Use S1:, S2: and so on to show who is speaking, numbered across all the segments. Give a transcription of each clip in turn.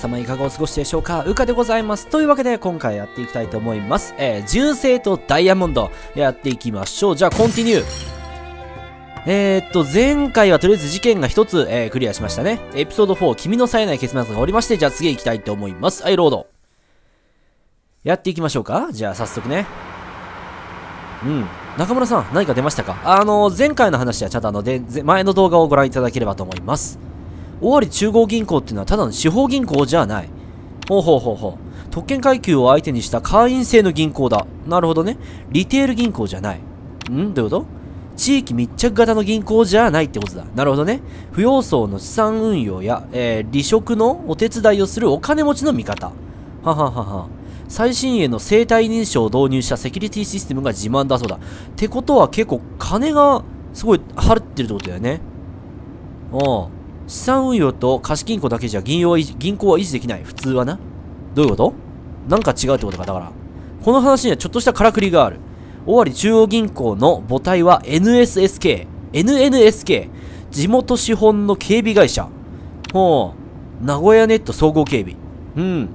S1: 様いかがお過ごしでしょうかうかでございます。というわけで今回やっていきたいと思います。えー、銃声とダイヤモンドやっていきましょう。じゃあコンティニュー。えー、っと、前回はとりあえず事件が一つ、えー、クリアしましたね。エピソード4、君の冴えない結末がおりまして、じゃあ次行きたいと思います。はい、ロード。やっていきましょうか。じゃあ早速ね。うん。中村さん、何か出ましたかあのー、前回の話はちゃんとあの、で、前の動画をご覧いただければと思います。尾張中央銀行っていうのはただの司法銀行じゃない。ほうほうほうほう。特権階級を相手にした会員制の銀行だ。なるほどね。リテール銀行じゃない。んどういうこと地域密着型の銀行じゃないってことだ。なるほどね。扶養層の資産運用や、えー、離職のお手伝いをするお金持ちの味方。はははは。最新鋭の生体認証を導入したセキュリティシステムが自慢だそうだ。ってことは結構金がすごい払ってるってことだよね。うん。資産運用と貸金庫だけじゃ銀行は銀行は維持できない。普通はな。どういうことなんか違うってことか。だから、この話にはちょっとしたからくりがある。尾張中央銀行の母体は NSSK。NNSK。地元資本の警備会社。ほう。名古屋ネット総合警備。うん。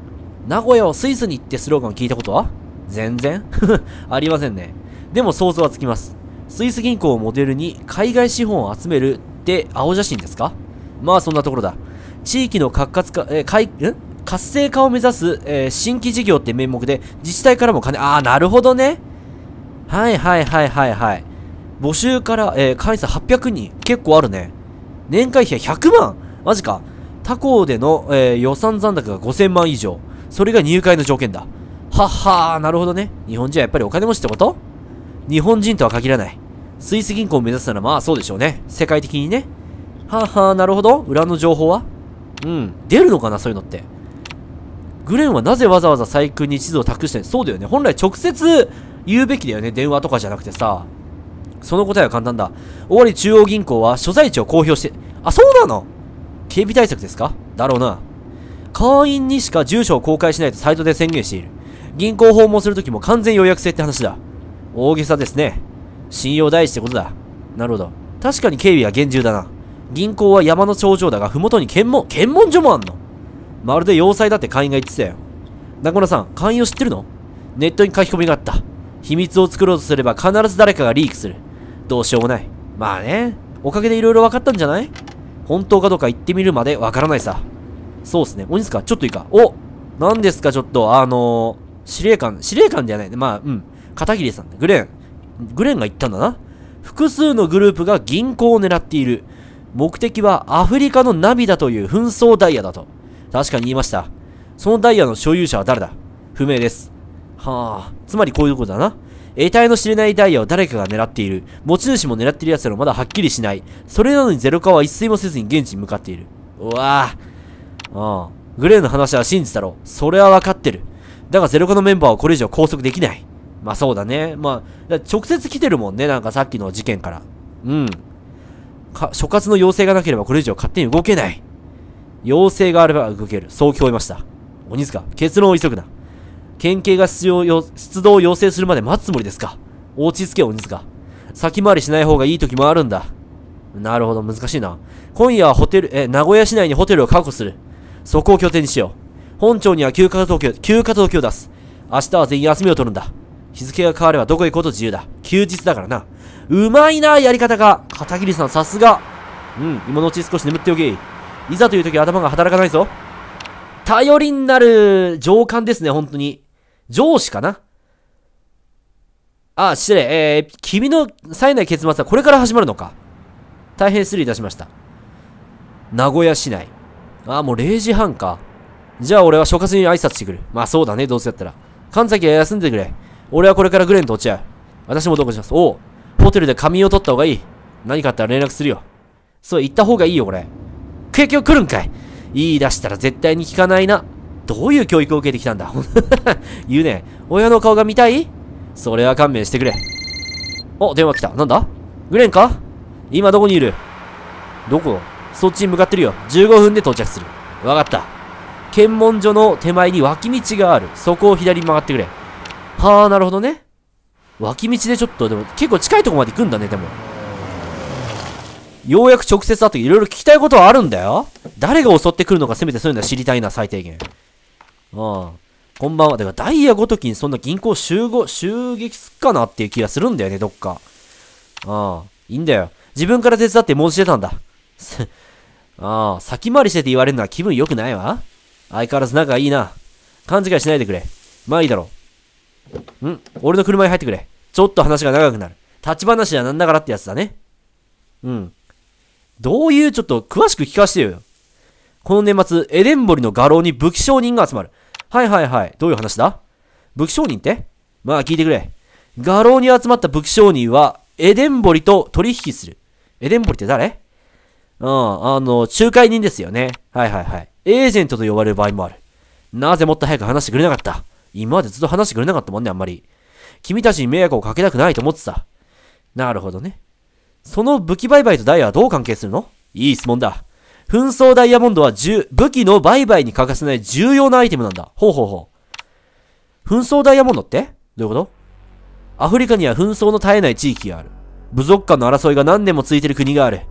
S1: 名古屋をスイスに行ってスローガン聞いたことは全然 ありませんね。でも想像はつきます。スイス銀行をモデルに海外資本を集めるって青写真ですかまあそんなところだ。地域の活活化、えー、かい、ん活性化を目指す、えー、新規事業って名目で、自治体からも金、ああ、なるほどね。はいはいはいはいはい。募集から、えー、会員数800人。結構あるね。年会費は100万マジか。他校での、えー、予算残高が5000万以上。それが入会の条件だ。はっはー、なるほどね。日本人はやっぱりお金持ちってこと日本人とは限らない。スイス銀行を目指すならまあそうでしょうね。世界的にね。はあ、はあ、なるほど。裏の情報はうん。出るのかな、そういうのって。グレンはなぜわざわざ細君に地図を託してんそうだよね。本来直接言うべきだよね。電話とかじゃなくてさ。その答えは簡単だ。わり中央銀行は所在地を公表して、あ、そうなの警備対策ですかだろうな。会員にしか住所を公開しないとサイトで宣言している。銀行訪問するときも完全予約制って話だ。大げさですね。信用第一ってことだ。なるほど。確かに警備は厳重だな。銀行は山の頂上だが、麓に検問、検問所もあんのまるで要塞だって会員が言ってたよ。ナコナさん、会員を知ってるのネットに書き込みがあった。秘密を作ろうとすれば必ず誰かがリークする。どうしようもない。まあね、おかげで色々分かったんじゃない本当かどうか言ってみるまで分からないさ。そうっすね。鬼塚、ちょっといいか。お何ですか、ちょっと、あのー、司令官、司令官ではないね。まあ、うん。片桐さん、グレン。グレンが言ったんだな。複数のグループが銀行を狙っている。目的はアフリカの涙という紛争ダイヤだと。確かに言いました。そのダイヤの所有者は誰だ不明です。はあ、つまりこういうことだな。得体の知れないダイヤを誰かが狙っている。持ち主も狙ってる奴らまだはっきりしない。それなのにゼロ化は一睡もせずに現地に向かっている。うわぁ。ああ。グレーの話は真実だろう。それはわかってる。だがゼロ化のメンバーはこれ以上拘束できない。まあそうだね。まあ、直接来てるもんね。なんかさっきの事件から。うん。か、所轄の要請がなければこれ以上勝手に動けない。要請があれば動ける。そう聞こえました。鬼塚、結論を急ぐな。県警が出要出動を要請するまで待つつもりですか落ち着け、鬼塚。先回りしない方がいい時もあるんだ。なるほど、難しいな。今夜はホテル、え、名古屋市内にホテルを確保する。そこを拠点にしよう。本庁には休暇届を、休暇届を出す。明日は全員休みを取るんだ。日付が変わればどこへ行こうと自由だ。休日だからな。うまいな、やり方が。片桐さん、さすが。うん、今のうち少し眠っておけ。いざという時頭が働かないぞ。頼りになる上官ですね、本当に。上司かなあ、失礼。えー、君の冴えない結末はこれから始まるのか。大変失礼いたしました。名古屋市内。あ、もう0時半か。じゃあ俺は所轄に挨拶してくる。まあそうだね、どうせやったら。神崎は休んでくれ。俺はこれからグレンと落ち合う。私も同行します。おう。ホテルで仮眠を取った方がいい。何かあったら連絡するよ。そう、行った方がいいよ、これ。結局来るんかい。言い出したら絶対に聞かないな。どういう教育を受けてきたんだ 言うね。親の顔が見たいそれは勘弁してくれ。お、電話来た。なんだグレンか今どこにいるどこそっちに向かってるよ。15分で到着する。わかった。検問所の手前に脇道がある。そこを左に曲がってくれ。はあ、なるほどね。脇道でちょっと、でも結構近いとこまで行くんだね、でも。ようやく直接会っていろいろ聞きたいことはあるんだよ。誰が襲ってくるのかせめてそういうのは知りたいな、最低限。うん。こんばんは。だからダイヤごときにそんな銀行集合、襲撃すっかなっていう気がするんだよね、どっか。うん。いいんだよ。自分から手伝って申し出たんだ。あ あ、先回りしてて言われるのは気分良くないわ。相変わらず仲いいな。勘違いしないでくれ。まあいいだろう。ん俺の車に入ってくれ。ちょっと話が長くなる。立ち話じゃなんだからってやつだね。うん。どういう、ちょっと詳しく聞かせてよ。この年末、エデンボリの画廊に武器商人が集まる。はいはいはい。どういう話だ武器商人ってまあ聞いてくれ。画廊に集まった武器商人は、エデンボリと取引する。エデンボリって誰うん、あの、仲介人ですよね。はいはいはい。エージェントと呼ばれる場合もある。なぜもっと早く話してくれなかった今までずっと話してくれなかったもんね、あんまり。君たちに迷惑をかけたくないと思ってた。なるほどね。その武器売買とダイヤはどう関係するのいい質問だ。紛争ダイヤモンドは武器の売買に欠かせない重要なアイテムなんだ。ほうほうほう。紛争ダイヤモンドってどういうことアフリカには紛争の絶えない地域がある。部族間の争いが何年も続いている国がある。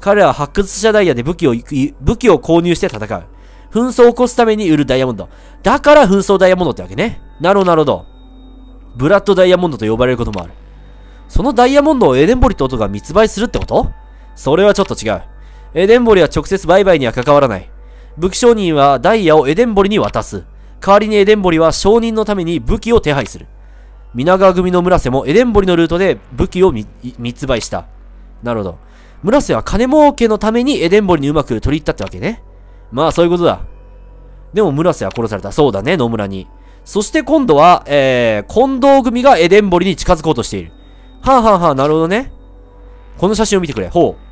S1: 彼らは発掘者ダイヤで武器を、武器を購入して戦う。紛争を起こすために売るダイヤモンド。だから紛争ダイヤモンドってわけね。なるほど、なるほど。ブラッドダイヤモンドと呼ばれることもある。そのダイヤモンドをエデンボリと音が密売するってことそれはちょっと違う。エデンボリは直接売買には関わらない。武器商人はダイヤをエデンボリに渡す。代わりにエデンボリは商人のために武器を手配する。皆川組の村瀬もエデンボリのルートで武器を密売した。なるほど。村瀬は金儲けのためにエデンボリにうまく取り入ったってわけね。まあそういうことだ。でも村瀬は殺された。そうだね、野村に。そして今度は、えー、近藤組がエデンボリに近づこうとしている。はあ、はあはぁはぁ、なるほどね。この写真を見てくれ。ほう。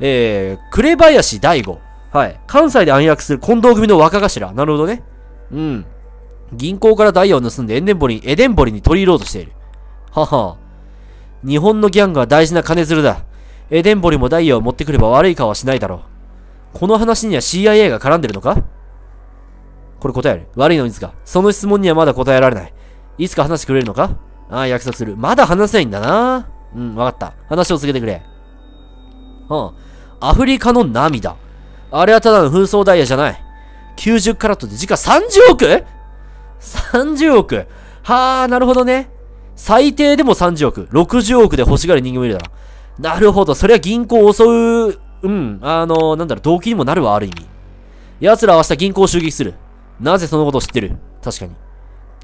S1: えー、紅林大吾。はい。関西で暗躍する近藤組の若頭。なるほどね。うん。銀行からダイヤを盗んでエデンボリエデンボリに取り入ろうとしている。はは日本のギャングは大事な金づるだ。エデンボリもダイヤを持ってくれば悪い顔はしないだろう。この話には CIA が絡んでるのかこれ答える。悪いのいつか。その質問にはまだ答えられない。いつか話してくれるのかああ、約束する。まだ話せないんだな。うん、わかった。話を続けてくれ。うん。アフリカの涙。あれはただの紛争ダイヤじゃない。90カラットで時価30億 ?30 億。はあ、なるほどね。最低でも30億。60億で欲しがる人間もいるだろ。なるほど。そりゃ銀行を襲ううん、あの、なんだろう、動機にもなるわ、ある意味。奴らは明日銀行を襲撃する。なぜそのことを知ってる確かに。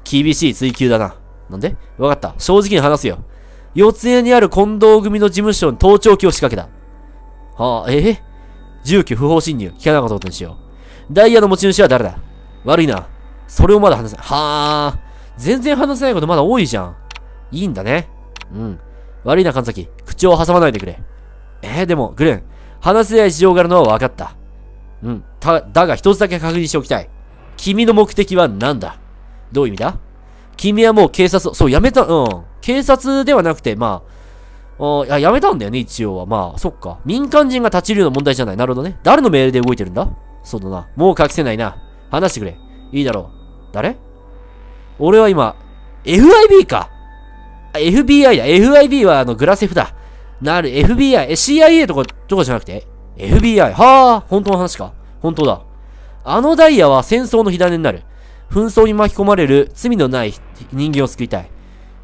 S1: 厳しい追求だな。なんでわかった。正直に話すよ。四谷にある近藤組の事務所に盗聴器を仕掛けた。はあ、ええ住居不法侵入。聞かなかったことにしよう。ダイヤの持ち主は誰だ悪いな。それをまだ話せない。はあ。全然話せないことまだ多いじゃん。いいんだね。うん。悪いな、神崎。口を挟まないでくれ。えー、でも、グレン。話せない事情があるのは分かった。うん。た、だが一つだけ確認しておきたい。君の目的は何だどういう意味だ君はもう警察を、そう、やめた、うん。警察ではなくて、まあ、あややめたんだよね、一応は。まあ、そっか。民間人が立ち入るの問題じゃない。なるほどね。誰の命令で動いてるんだそうだな。もう隠せないな。話してくれ。いいだろう。誰俺は今、FIB か。FBI だ。FIB はあの、グラセフだ。なる、FBI、え、CIA とか、とかじゃなくて ?FBI。はあ、本当の話か。本当だ。あのダイヤは戦争の火種になる。紛争に巻き込まれる罪のない人間を救いたい。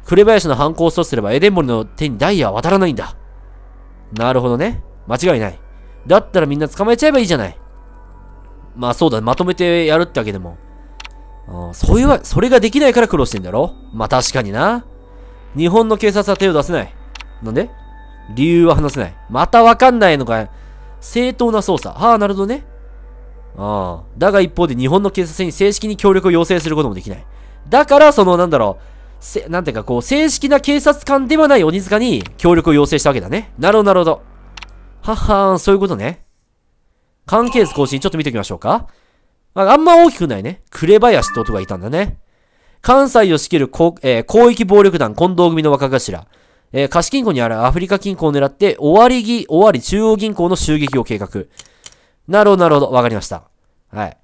S1: 紅林の犯行を阻止すればエデンモリの手にダイヤは渡らないんだ。なるほどね。間違いない。だったらみんな捕まえちゃえばいいじゃない。まあそうだ、まとめてやるってわけでも。うん、そういうわ、それができないから苦労してんだろまあ確かにな。日本の警察は手を出せない。なんで理由は話せない。またわかんないのかよ。正当な捜査。ああ、なるほどね。ああ。だが一方で日本の警察に正式に協力を要請することもできない。だから、その、なんだろう。せ、なんていうか、こう、正式な警察官ではない鬼塚に協力を要請したわけだね。なるほど、なるほど。ははーん、そういうことね。関係図更新、ちょっと見ておきましょうか。まあ、あんま大きくないね。紅林って男がいたんだね。関西を仕切る、えー、広域暴力団近藤組の若頭。えー、貸金庫にあるアフリカ金庫を狙って、終わりぎ、終わり中央銀行の襲撃を計画。なるほど、なるほど。わかりました。はい。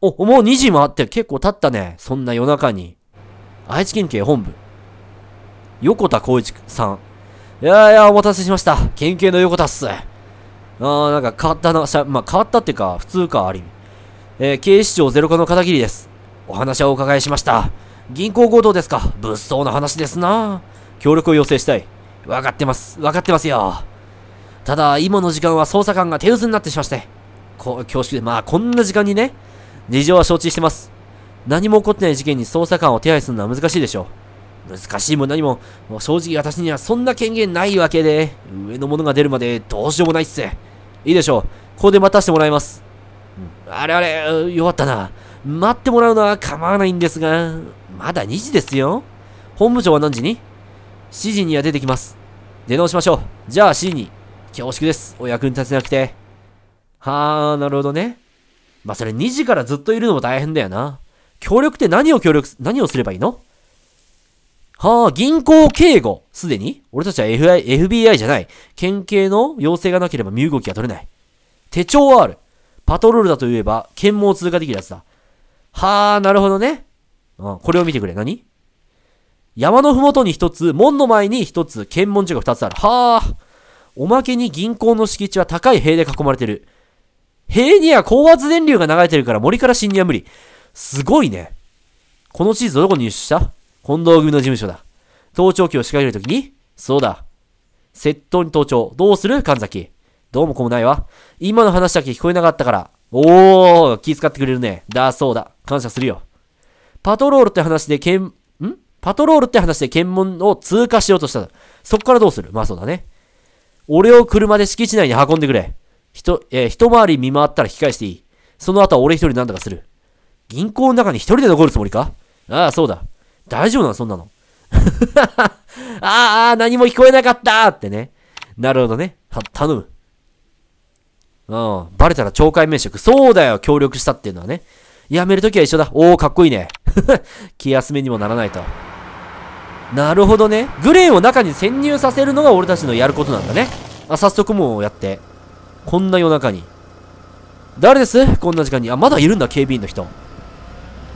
S1: お、もう2時もあって結構経ったね。そんな夜中に。愛知県警本部。横田光一さん。いやいや、お待たせしました。県警の横田っす。あー、なんか変わったな、しゃ、まあ、変わったっていうか、普通か、あり意えー、警視庁ゼロ課の片桐です。お話はお伺いしました。銀行強盗ですか物騒な話ですな。協力を要請したい。わかってます。わかってますよ。ただ、今の時間は捜査官が手薄になってしまして。こ、恐縮で、まあ、こんな時間にね、事情は承知してます。何も起こってない事件に捜査官を手配するのは難しいでしょう。難しいも何も、もう正直私にはそんな権限ないわけで、上の者が出るまでどうしようもないっす。いいでしょう。ここで待たせてもらいます。あれあれ、弱ったな。待ってもらうのは構わないんですが、まだ2時ですよ。本部長は何時に7時には出てきます。出直しましょう。じゃあ C に。恐縮です。お役に立てなくて。はあ、なるほどね。まあ、それ2時からずっといるのも大変だよな。協力って何を協力、何をすればいいのはあ、銀行警護。すでに俺たちは f i FBI じゃない。県警の要請がなければ身動きが取れない。手帳はある。パトロールだと言えば、検問を通過できるやつだ。はあ、なるほどね。うん、これを見てくれ。何山のふもとに一つ、門の前に一つ、検問所が二つある。はあ。おまけに銀行の敷地は高い塀で囲まれてる。塀には高圧電流が流れてるから森から侵入は無理。すごいね。この地図どこに入手した近藤組の事務所だ。盗聴器を仕掛けるときにそうだ。窃盗に盗聴。どうする神崎。どうもこもないわ。今の話だけ聞こえなかったから。おー、気遣ってくれるね。だそうだ。感謝するよ。パトロールって話で検パトロールって話で検問を通過しようとしたそこからどうするまあそうだね。俺を車で敷地内に運んでくれ。人、えー、一回り見回ったら引き返していい。その後は俺一人なんだかする。銀行の中に一人で残るつもりかああ、そうだ。大丈夫なのそんなの。ああ、何も聞こえなかったってね。なるほどね。は、頼む。うん。バレたら懲戒免職。そうだよ、協力したっていうのはね。やめるときは一緒だ。おお、かっこいいね。気休めにもならないと。なるほどね。グレーを中に潜入させるのが俺たちのやることなんだね。あ、早速もうやって。こんな夜中に。誰ですこんな時間に。あ、まだいるんだ、警備員の人。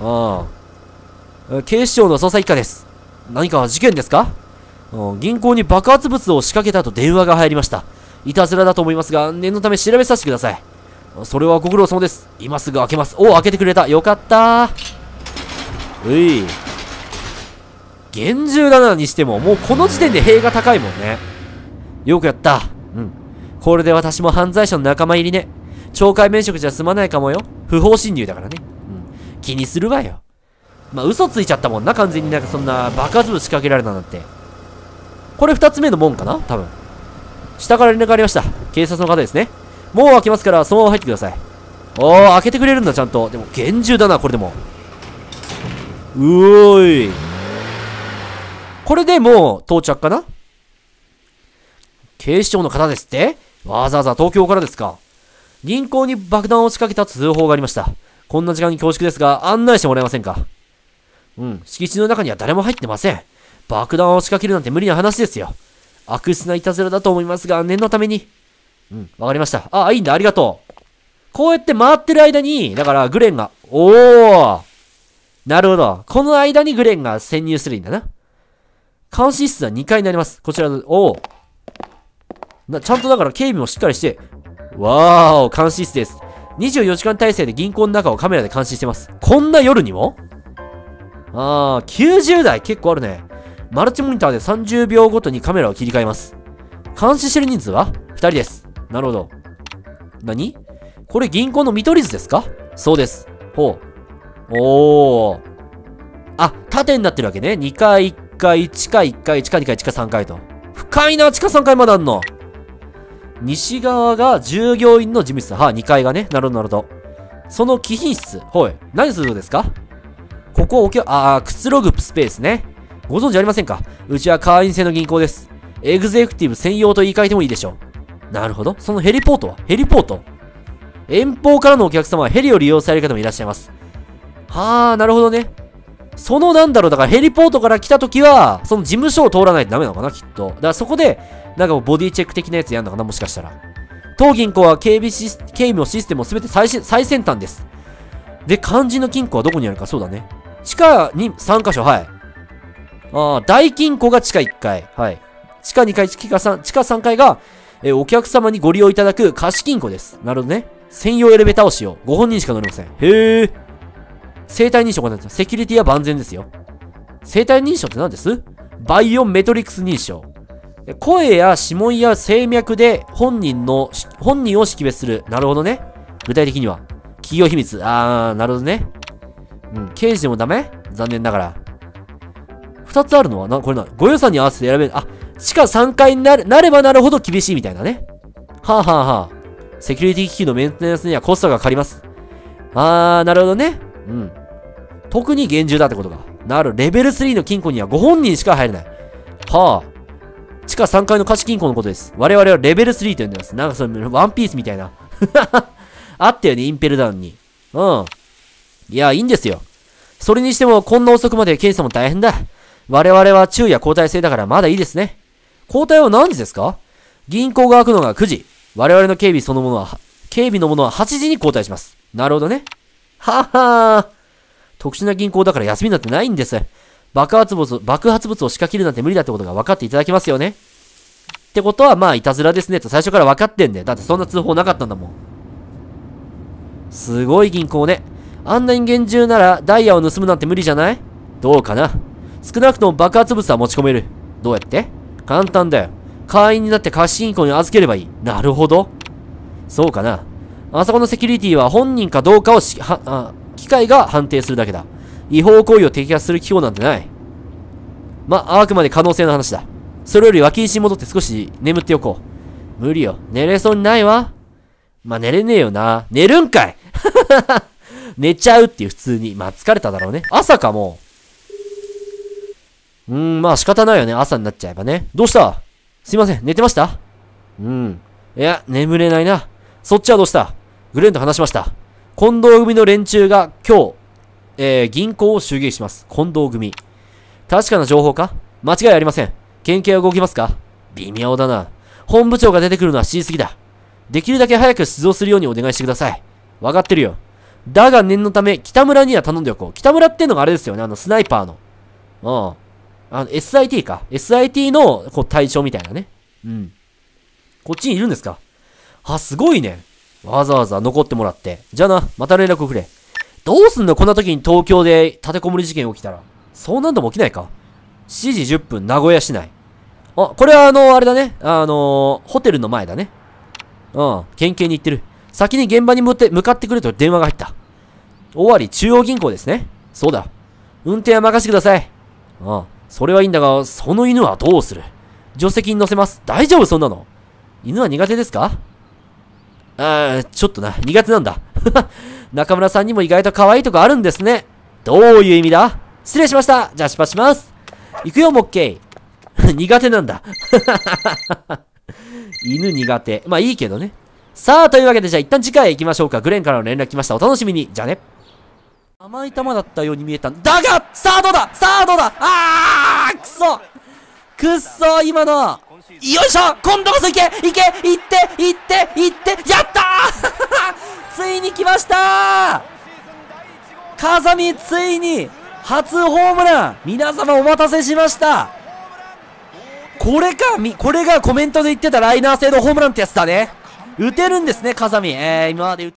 S1: ああ。警視庁の捜査一課です。何か事件ですかうん、銀行に爆発物を仕掛けたと電話が入りました。いたずらだと思いますが、念のため調べさせてください。それはご苦労様です。今すぐ開けます。おお、開けてくれた。よかったうい。厳重だなにしても、もうこの時点で塀が高いもんね。よくやった。うん。これで私も犯罪者の仲間入りね。懲戒免職じゃ済まないかもよ。不法侵入だからね。うん。気にするわよ。まあ、嘘ついちゃったもんな。完全になんかそんな爆発物仕掛けられたなんて。これ二つ目の門かな多分。下から連絡ありました。警察の方ですね。もう開けますから、そのまま入ってください。おー、開けてくれるんだ、ちゃんと。でも、厳重だな、これでも。うおーい。これでもう到着かな警視庁の方ですってわざわざ東京からですか銀行に爆弾を仕掛けた通報がありました。こんな時間に恐縮ですが、案内してもらえませんかうん、敷地の中には誰も入ってません。爆弾を仕掛けるなんて無理な話ですよ。悪質ないたずらだと思いますが、念のために。うん、わかりました。あ、いいんだ、ありがとう。こうやって回ってる間に、だからグレンが、おーなるほど。この間にグレンが潜入するんだな。監視室は2階になります。こちらの、おおな、ちゃんとだから警備もしっかりして、わーお、監視室です。24時間体制で銀行の中をカメラで監視してます。こんな夜にもあー、90台結構あるね。マルチモニターで30秒ごとにカメラを切り替えます。監視してる人数は ?2 人です。なるほど。何これ銀行の見取り図ですかそうです。ほう。おー。あ、縦になってるわけね。2階、回1回1回1回。2回。1回。3回と。深いな、地下3階まであんの。西側が従業員の事務室。はあ、2階がね。なるほど、なるほど。その貴賓室。ほい。何するのですかここおけ、あー、くつろぐスペースね。ご存知ありませんかうちは会員制の銀行です。エグゼクティブ専用と言い換えてもいいでしょう。なるほど。そのヘリポートはヘリポート遠方からのお客様はヘリを利用される方もいらっしゃいます。はあ、なるほどね。そのなんだろう、だからヘリポートから来た時は、その事務所を通らないとダメなのかな、きっと。だからそこで、なんかもうボディチェック的なやつやんのかな、もしかしたら。当銀行は警備シス、警備のシステムを全て最最先端です。で、肝心の金庫はどこにあるか、そうだね。地下に3箇所、はい。ああ、大金庫が地下1階。はい。地下2階、地下3、地下3階が、えー、お客様にご利用いただく貸金庫です。なるほどね。専用エレベーターを使用。ご本人しか乗れません。へえ。生体認証がなっセキュリティは万全ですよ。生体認証って何ですバイオメトリクス認証。声や指紋や静脈で本人の、本人を識別する。なるほどね。具体的には。企業秘密。あー、なるほどね。うん、刑事でもダメ残念ながら。二つあるのは、な、これな、ご予算に合わせて選べる。あ、地下3階になれなればなるほど厳しいみたいなね。はあ、はあはぁはぁ。セキュリティ機器のメンテナンスにはコストがかかります。あー、なるほどね。うん。特に厳重だってことが。なる。レベル3の金庫にはご本人しか入れない。はあ。地下3階の貸し金庫のことです。我々はレベル3と呼んでます。なんかそれ、ワンピースみたいな。あったよね、インペルダウンに。うん。いや、いいんですよ。それにしても、こんな遅くまで検査も大変だ。我々は昼夜交代制だからまだいいですね。交代は何時ですか銀行が開くのが9時。我々の警備そのものは、警備のものは8時に交代します。なるほどね。ははー。特殊な銀行だから休みなんてないんです。爆発物、爆発物を仕掛けるなんて無理だってことが分かっていただけますよね。ってことは、まあ、いたずらですねと最初から分かってんで。だってそんな通報なかったんだもん。すごい銀行ね。あんなに厳重ならダイヤを盗むなんて無理じゃないどうかな少なくとも爆発物は持ち込める。どうやって簡単だよ。会員になって貸し銀行に預ければいい。なるほど。そうかな。あそこのセキュリティは本人かどうかをし、は、あ、会が判定するだけだ。違法行為を摘発する規模なんてない。ま、あくまで可能性の話だ。それより脇石に戻って少し眠っておこう。無理よ。寝れそうにないわ。まあ、寝れねえよな。寝るんかい 寝ちゃうっていう普通に。まあ、疲れただろうね。朝かもう。うーん、まあ仕方ないよね。朝になっちゃえばね。どうしたすいません。寝てましたうん。いや、眠れないな。そっちはどうしたグレンと話しました。近藤組の連中が今日、えー、銀行を襲撃します。近藤組。確かな情報か間違いありません。県警は動きますか微妙だな。本部長が出てくるのは知りすぎだ。できるだけ早く出動するようにお願いしてください。わかってるよ。だが念のため、北村には頼んでおこう。北村ってのがあれですよね、あの、スナイパーの。うん。あの、SIT か。SIT の、こう、対象みたいなね。うん。こっちにいるんですかあ、すごいね。わざわざ残ってもらって。じゃあな、また連絡くれ。どうすんのこんな時に東京で立てこもり事件起きたら。そう何度も起きないか。7時10分、名古屋市内。あ、これはあの、あれだね。あの、ホテルの前だね。うん、県警に行ってる。先に現場に向向かってくれと電話が入った。わり、中央銀行ですね。そうだ。運転は任せてください。うん、それはいいんだが、その犬はどうする助手席に乗せます。大丈夫そんなの。犬は苦手ですかああ、ちょっとな、苦手なんだ。中村さんにも意外と可愛いとこあるんですね。どういう意味だ失礼しました。じゃあ出発します。行くよ、モッケイ。苦手なんだ。犬苦手。まあいいけどね。さあ、というわけでじゃあ一旦次回行きましょうか。グレンからの連絡来ました。お楽しみに。じゃあね。甘い球だったように見えたんだがさあどうださあどうだあーくそくっそ今のよいしょ今度こそ行け行け行って行って行ってやった ついに来ました風見ついに初ホームラン皆様お待たせしましたこれか、み、これがコメントで言ってたライナー制度ホームランってやつだね。打てるんですね、風見。えー、今まで